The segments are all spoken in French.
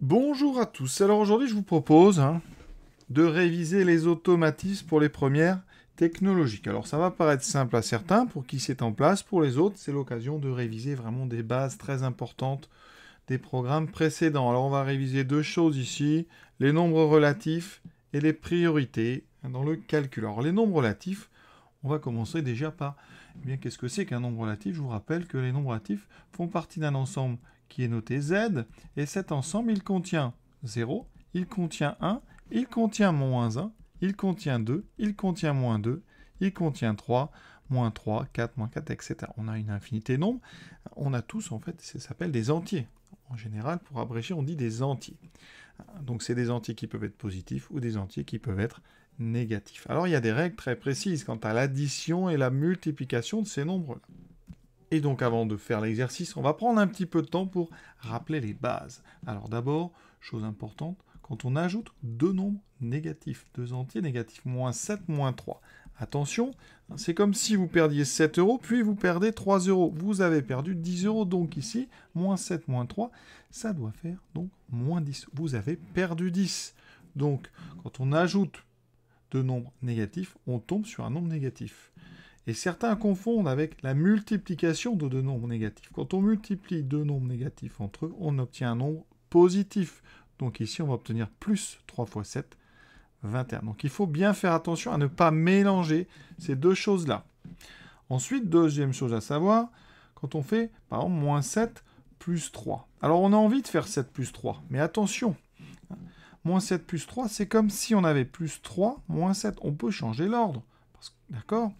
Bonjour à tous. Alors aujourd'hui, je vous propose hein, de réviser les automatismes pour les premières technologiques. Alors ça va paraître simple à certains, pour qui c'est en place, pour les autres, c'est l'occasion de réviser vraiment des bases très importantes des programmes précédents. Alors on va réviser deux choses ici, les nombres relatifs et les priorités dans le calcul. Alors les nombres relatifs, on va commencer déjà par eh bien qu'est-ce que c'est qu'un nombre relatif Je vous rappelle que les nombres relatifs font partie d'un ensemble qui est noté Z, et cet ensemble, il contient 0, il contient 1, il contient moins 1, il contient 2, il contient moins 2, il contient 3, moins 3, 4, moins 4, etc. On a une infinité de nombres. On a tous, en fait, ça s'appelle des entiers. En général, pour abréger, on dit des entiers. Donc, c'est des entiers qui peuvent être positifs ou des entiers qui peuvent être négatifs. Alors, il y a des règles très précises quant à l'addition et la multiplication de ces nombres-là. Et donc avant de faire l'exercice, on va prendre un petit peu de temps pour rappeler les bases. Alors d'abord, chose importante, quand on ajoute deux nombres négatifs, deux entiers négatifs, moins 7, moins 3, attention, c'est comme si vous perdiez 7 euros, puis vous perdez 3 euros. Vous avez perdu 10 euros, donc ici, moins 7, moins 3, ça doit faire donc moins 10. Vous avez perdu 10. Donc, quand on ajoute deux nombres négatifs, on tombe sur un nombre négatif. Et certains confondent avec la multiplication de deux nombres négatifs. Quand on multiplie deux nombres négatifs entre eux, on obtient un nombre positif. Donc ici, on va obtenir plus 3 fois 7, 21. Donc il faut bien faire attention à ne pas mélanger ces deux choses-là. Ensuite, deuxième chose à savoir, quand on fait, par exemple, moins 7 plus 3. Alors on a envie de faire 7 plus 3, mais attention, hein. moins 7 plus 3, c'est comme si on avait plus 3, moins 7. On peut changer l'ordre. D'accord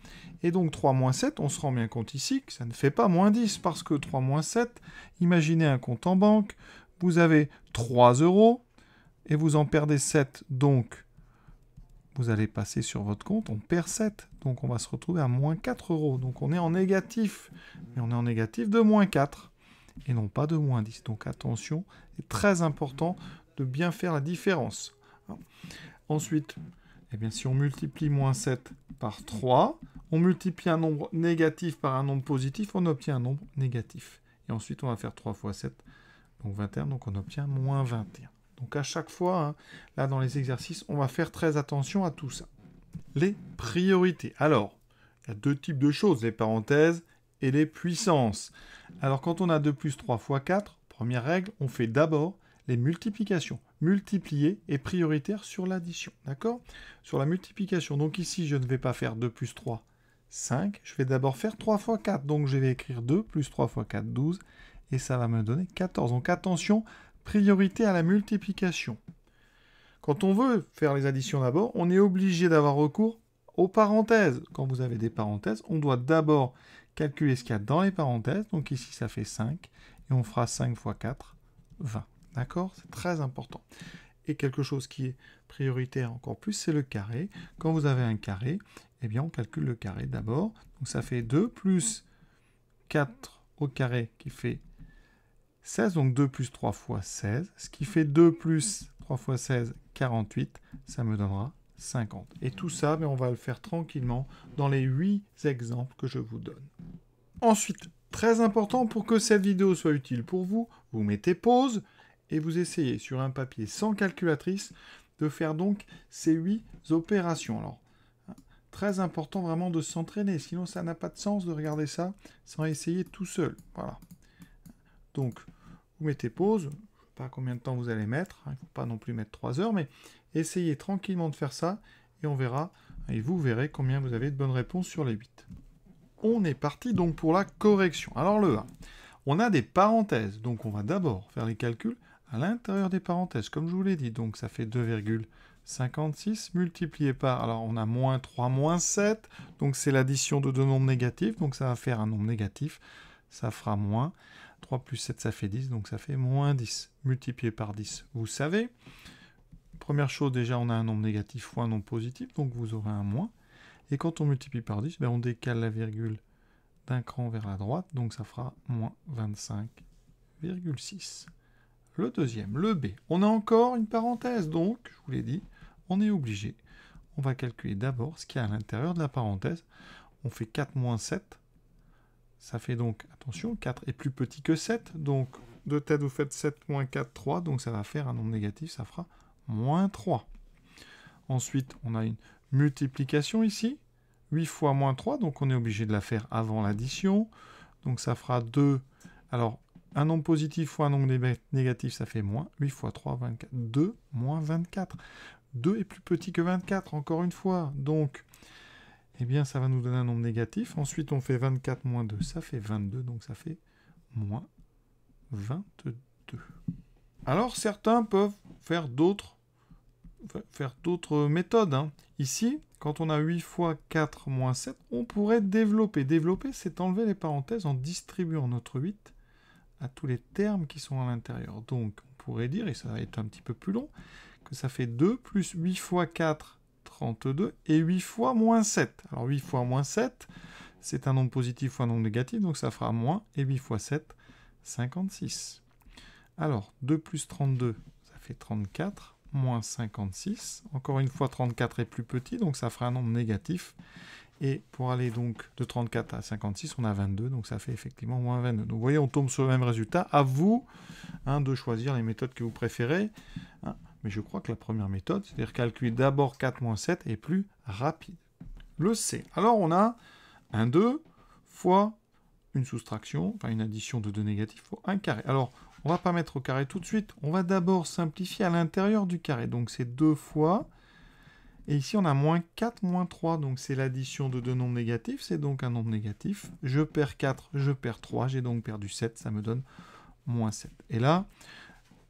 Et donc 3 moins 7, on se rend bien compte ici que ça ne fait pas moins 10, parce que 3 moins 7, imaginez un compte en banque, vous avez 3 euros, et vous en perdez 7, donc vous allez passer sur votre compte, on perd 7, donc on va se retrouver à moins 4 euros. Donc on est en négatif, mais on est en négatif de moins 4, et non pas de moins 10. Donc attention, c'est très important de bien faire la différence. Hein. Ensuite, eh bien, si on multiplie moins 7 par 3, on multiplie un nombre négatif par un nombre positif, on obtient un nombre négatif. Et ensuite, on va faire 3 fois 7, donc 21, donc on obtient moins 21. Donc à chaque fois, hein, là dans les exercices, on va faire très attention à tout ça. Les priorités. Alors, il y a deux types de choses, les parenthèses et les puissances. Alors quand on a 2 plus 3 fois 4, première règle, on fait d'abord les multiplications multiplié est prioritaire sur l'addition, d'accord Sur la multiplication, donc ici, je ne vais pas faire 2 plus 3, 5. Je vais d'abord faire 3 fois 4, donc je vais écrire 2 plus 3 fois 4, 12, et ça va me donner 14. Donc attention, priorité à la multiplication. Quand on veut faire les additions d'abord, on est obligé d'avoir recours aux parenthèses. Quand vous avez des parenthèses, on doit d'abord calculer ce qu'il y a dans les parenthèses. Donc ici, ça fait 5, et on fera 5 fois 4, 20. D'accord C'est très important. Et quelque chose qui est prioritaire encore plus, c'est le carré. Quand vous avez un carré, eh bien on calcule le carré d'abord. Donc ça fait 2 plus 4 au carré qui fait 16. Donc 2 plus 3 fois 16. Ce qui fait 2 plus 3 fois 16, 48. Ça me donnera 50. Et tout ça, mais on va le faire tranquillement dans les 8 exemples que je vous donne. Ensuite, très important pour que cette vidéo soit utile pour vous, vous mettez pause, et vous essayez sur un papier sans calculatrice de faire donc ces huit opérations. Alors, hein, très important vraiment de s'entraîner, sinon ça n'a pas de sens de regarder ça sans essayer tout seul. Voilà. Donc, vous mettez pause, je ne sais pas combien de temps vous allez mettre, hein, il ne faut pas non plus mettre 3 heures, mais essayez tranquillement de faire ça et on verra, hein, et vous verrez combien vous avez de bonnes réponses sur les 8. On est parti donc pour la correction. Alors le 1, on a des parenthèses, donc on va d'abord faire les calculs à l'intérieur des parenthèses, comme je vous l'ai dit, donc ça fait 2,56 multiplié par, alors on a moins 3, moins 7, donc c'est l'addition de deux nombres négatifs, donc ça va faire un nombre négatif, ça fera moins, 3 plus 7 ça fait 10, donc ça fait moins 10, multiplié par 10, vous savez. Première chose, déjà on a un nombre négatif fois un nombre positif, donc vous aurez un moins, et quand on multiplie par 10, ben on décale la virgule d'un cran vers la droite, donc ça fera moins 25,6. Le deuxième, le B. On a encore une parenthèse, donc, je vous l'ai dit, on est obligé. On va calculer d'abord ce qu'il y a à l'intérieur de la parenthèse. On fait 4 moins 7. Ça fait donc, attention, 4 est plus petit que 7. Donc, de tête, vous faites 7 moins 4, 3. Donc, ça va faire un nombre négatif, ça fera moins 3. Ensuite, on a une multiplication ici. 8 fois moins 3, donc on est obligé de la faire avant l'addition. Donc ça fera 2. Alors, un nombre positif fois un nombre négatif, ça fait moins. 8 fois 3, 24. 2 moins 24. 2 est plus petit que 24, encore une fois. Donc, eh bien, ça va nous donner un nombre négatif. Ensuite, on fait 24 moins 2, ça fait 22, donc ça fait moins 22. Alors, certains peuvent faire d'autres faire d'autres méthodes. Hein. Ici, quand on a 8 fois 4 moins 7, on pourrait développer. Développer, c'est enlever les parenthèses en distribuant notre 8 à tous les termes qui sont à l'intérieur. Donc on pourrait dire, et ça va être un petit peu plus long, que ça fait 2 plus 8 fois 4, 32, et 8 fois moins 7. Alors 8 fois moins 7, c'est un nombre positif fois un nombre négatif, donc ça fera moins, et 8 fois 7, 56. Alors 2 plus 32, ça fait 34, moins 56. Encore une fois, 34 est plus petit, donc ça fera un nombre négatif. Et pour aller donc de 34 à 56, on a 22, donc ça fait effectivement moins 22. Donc vous voyez, on tombe sur le même résultat. À vous hein, de choisir les méthodes que vous préférez. Hein. Mais je crois que la première méthode, c'est-à-dire calculer d'abord 4 moins 7, est plus rapide. Le C. Alors on a un 2 fois une soustraction, enfin une addition de 2 négatifs fois un carré. Alors on ne va pas mettre au carré tout de suite, on va d'abord simplifier à l'intérieur du carré. Donc c'est 2 fois et ici, on a moins 4, moins 3, donc c'est l'addition de deux nombres négatifs, c'est donc un nombre négatif. Je perds 4, je perds 3, j'ai donc perdu 7, ça me donne moins 7. Et là,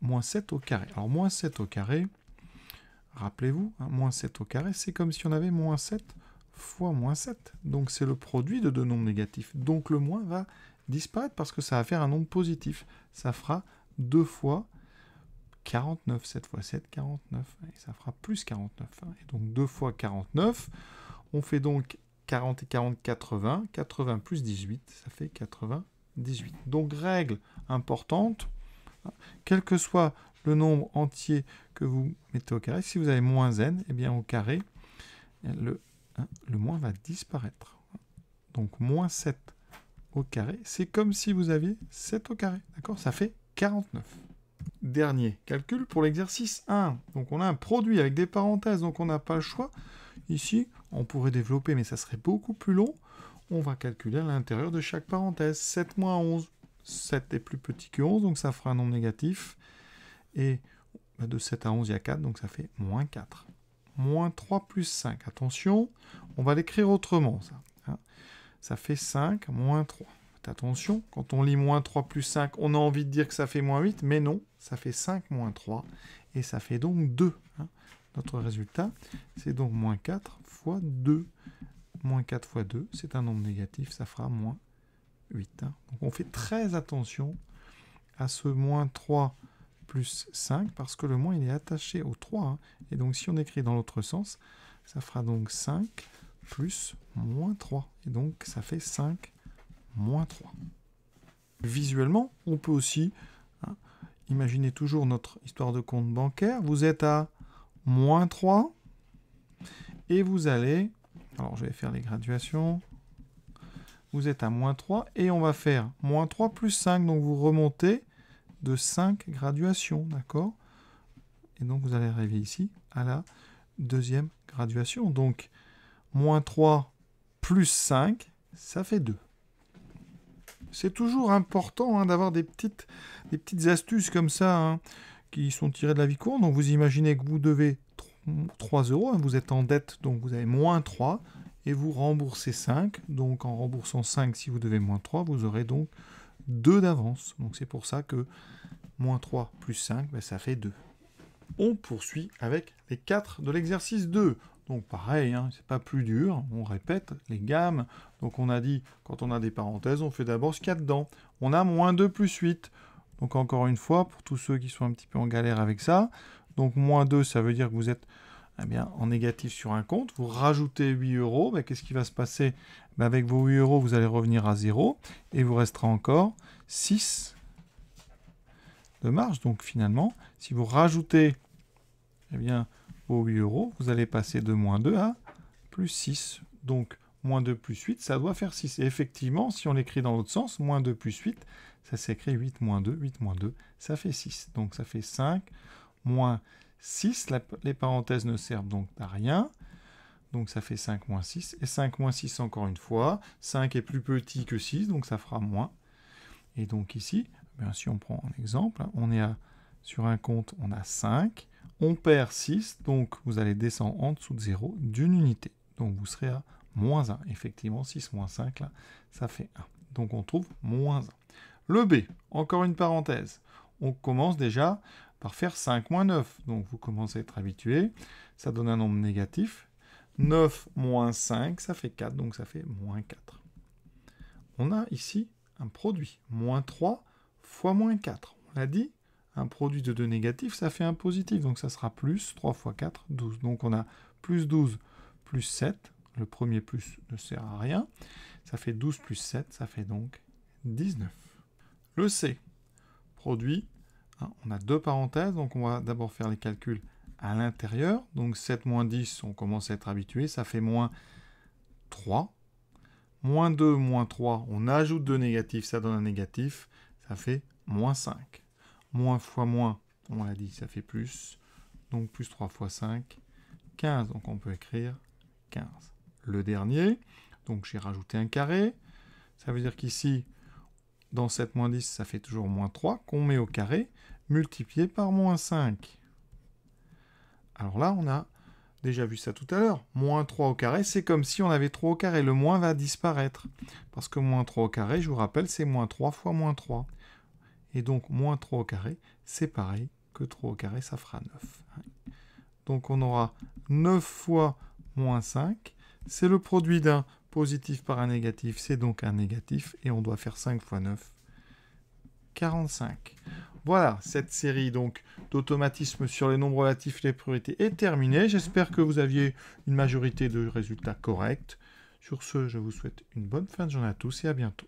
moins 7 au carré. Alors, moins 7 au carré, rappelez-vous, hein, moins 7 au carré, c'est comme si on avait moins 7 fois moins 7. Donc, c'est le produit de deux nombres négatifs. Donc, le moins va disparaître parce que ça va faire un nombre positif. Ça fera 2 fois 49, 7 fois 7, 49, hein, et ça fera plus 49. Hein. Et donc 2 fois 49, on fait donc 40 et 40, 80, 80 plus 18, ça fait 98. Donc règle importante, hein, quel que soit le nombre entier que vous mettez au carré, si vous avez moins n, eh bien au carré, le, le moins va disparaître. Donc moins 7 au carré, c'est comme si vous aviez 7 au carré, d'accord Ça fait 49 dernier. Calcul pour l'exercice 1. Donc on a un produit avec des parenthèses, donc on n'a pas le choix. Ici, on pourrait développer, mais ça serait beaucoup plus long. On va calculer à l'intérieur de chaque parenthèse. 7 moins 11. 7 est plus petit que 11, donc ça fera un nombre négatif. Et bah, de 7 à 11, il y a 4, donc ça fait moins 4. Moins 3 plus 5. Attention, on va l'écrire autrement, ça. Hein. Ça fait 5 moins 3. Attention, quand on lit moins 3 plus 5, on a envie de dire que ça fait moins 8, mais non, ça fait 5 moins 3, et ça fait donc 2. Hein. Notre résultat, c'est donc moins 4 fois 2. Moins 4 fois 2, c'est un nombre négatif, ça fera moins 8. Hein. Donc on fait très attention à ce moins 3 plus 5, parce que le moins il est attaché au 3. Hein. Et donc si on écrit dans l'autre sens, ça fera donc 5 plus moins 3. Et donc ça fait 5 moins 3. Visuellement, on peut aussi hein, imaginer toujours notre histoire de compte bancaire. Vous êtes à moins 3 et vous allez, alors je vais faire les graduations, vous êtes à moins 3 et on va faire moins 3 plus 5, donc vous remontez de 5 graduations, d'accord Et donc vous allez arriver ici à la deuxième graduation. Donc moins 3 plus 5, ça fait 2. C'est toujours important hein, d'avoir des petites, des petites astuces comme ça hein, qui sont tirées de la vie courte. Donc vous imaginez que vous devez 3 euros, hein, vous êtes en dette, donc vous avez moins 3, et vous remboursez 5. Donc en remboursant 5, si vous devez moins 3, vous aurez donc 2 d'avance. Donc c'est pour ça que moins 3 plus 5, ben, ça fait 2. On poursuit avec les 4 de l'exercice 2. Donc pareil, ce hein, c'est pas plus dur, on répète les gammes. Donc on a dit, quand on a des parenthèses, on fait d'abord ce qu'il y a dedans. On a moins 2 plus 8. Donc encore une fois, pour tous ceux qui sont un petit peu en galère avec ça, donc moins 2, ça veut dire que vous êtes eh bien, en négatif sur un compte. Vous rajoutez 8 euros, mais bah, qu'est-ce qui va se passer bah, Avec vos 8 euros, vous allez revenir à 0 et vous restera encore 6 de marge. Donc finalement, si vous rajoutez eh bien, au 8 euros, vous allez passer de moins 2 à plus 6. Donc, moins 2 plus 8, ça doit faire 6. Et effectivement, si on l'écrit dans l'autre sens, moins 2 plus 8, ça s'écrit 8 moins 2, 8 moins 2, ça fait 6. Donc, ça fait 5 moins 6. les parenthèses ne servent donc à rien. Donc ça fait 5 moins 6. Et 5 moins 6 encore une fois. 5 est plus petit que 6, donc ça fera moins. Et donc ici, bien, si on prend un exemple, hein, on est à, sur un compte, on a 5 on perd 6, donc vous allez descendre en dessous de 0 d'une unité. Donc vous serez à moins 1. Effectivement, 6 moins 5, là, ça fait 1. Donc on trouve moins 1. Le B, encore une parenthèse. On commence déjà par faire 5 moins 9. Donc vous commencez à être habitué. Ça donne un nombre négatif. 9 moins 5, ça fait 4, donc ça fait moins 4. On a ici un produit. Moins 3 fois moins 4. On l'a dit, un produit de 2 négatifs, ça fait un positif. Donc ça sera plus 3 fois 4, 12. Donc on a plus 12 plus 7. Le premier plus ne sert à rien. Ça fait 12 plus 7, ça fait donc 19. Le C, produit. Hein, on a deux parenthèses, donc on va d'abord faire les calculs à l'intérieur. Donc 7 moins 10, on commence à être habitué, ça fait moins 3. Moins 2, moins 3, on ajoute 2 négatifs, ça donne un négatif, ça fait moins 5. Moins fois moins, on l'a dit, ça fait plus. Donc plus 3 fois 5, 15. Donc on peut écrire 15. Le dernier, donc j'ai rajouté un carré. Ça veut dire qu'ici, dans 7 moins 10, ça fait toujours moins 3 qu'on met au carré, multiplié par moins 5. Alors là, on a déjà vu ça tout à l'heure. Moins 3 au carré, c'est comme si on avait 3 au carré. Le moins va disparaître. Parce que moins 3 au carré, je vous rappelle, c'est moins 3 fois moins 3. Et donc moins 3 au carré, c'est pareil que 3 au carré, ça fera 9. Hein. Donc on aura 9 fois moins 5. C'est le produit d'un positif par un négatif, c'est donc un négatif. Et on doit faire 5 fois 9, 45. Voilà, cette série donc d'automatismes sur les nombres relatifs et les priorités est terminée. J'espère que vous aviez une majorité de résultats corrects. Sur ce, je vous souhaite une bonne fin de journée à tous et à bientôt.